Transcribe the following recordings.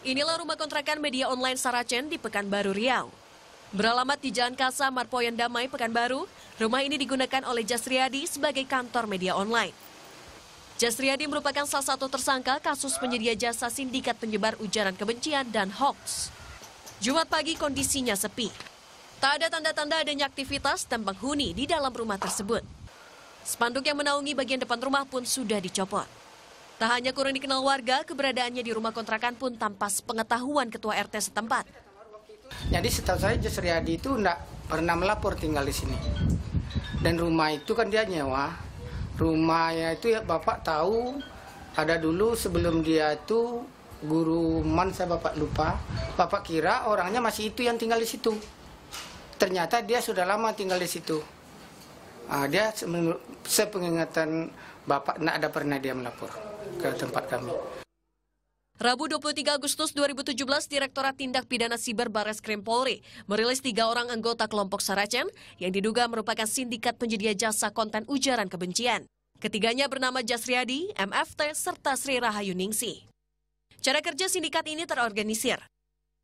Inilah rumah kontrakan media online Saracen di Pekanbaru Riau. Beralamat di Jalan Kasa Marpoyan Damai, Pekanbaru, rumah ini digunakan oleh Jasriadi sebagai kantor media online. Jasriadi merupakan salah satu tersangka kasus penyedia jasa sindikat penyebar ujaran kebencian dan hoax. Jumat pagi kondisinya sepi. Tak ada tanda-tanda adanya aktivitas dan penghuni di dalam rumah tersebut. Spanduk yang menaungi bagian depan rumah pun sudah dicopot. Tak hanya kurang dikenal warga, keberadaannya di rumah kontrakan pun tanpa pengetahuan ketua RT setempat. Jadi setahu saya Jasriyadi itu tidak pernah melapor tinggal di sini. Dan rumah itu kan dia nyewa. Rumahnya itu ya Bapak tahu ada dulu sebelum dia itu guru man saya Bapak lupa. Bapak kira orangnya masih itu yang tinggal di situ. Ternyata dia sudah lama tinggal di situ uh, dia sepengingatan bapak tidak ada pernah dia melapor ke tempat kami. Rabu 23 Agustus 2017, Direktorat Tindak Pidana Siber Bares Krim Polri merilis tiga orang anggota kelompok Saracen yang diduga merupakan sindikat penyedia jasa konten ujaran kebencian. Ketiganya bernama Jasriadi, MFT, serta Sri Rahayu Ningsi. Cara kerja sindikat ini terorganisir.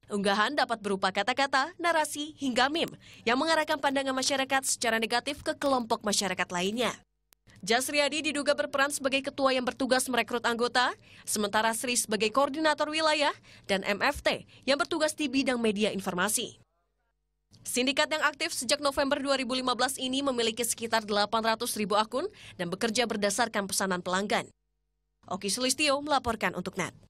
Unggahan dapat berupa kata-kata, narasi, hingga meme yang mengarahkan pandangan masyarakat secara negatif ke kelompok masyarakat lainnya. Jasriadi diduga berperan sebagai ketua yang bertugas merekrut anggota, sementara Sri sebagai koordinator wilayah dan MFT yang bertugas di bidang media informasi. Sindikat yang aktif sejak November 2015 ini memiliki sekitar 800 ribu akun dan bekerja berdasarkan pesanan pelanggan. Oki Sulistio melaporkan untuk NAT.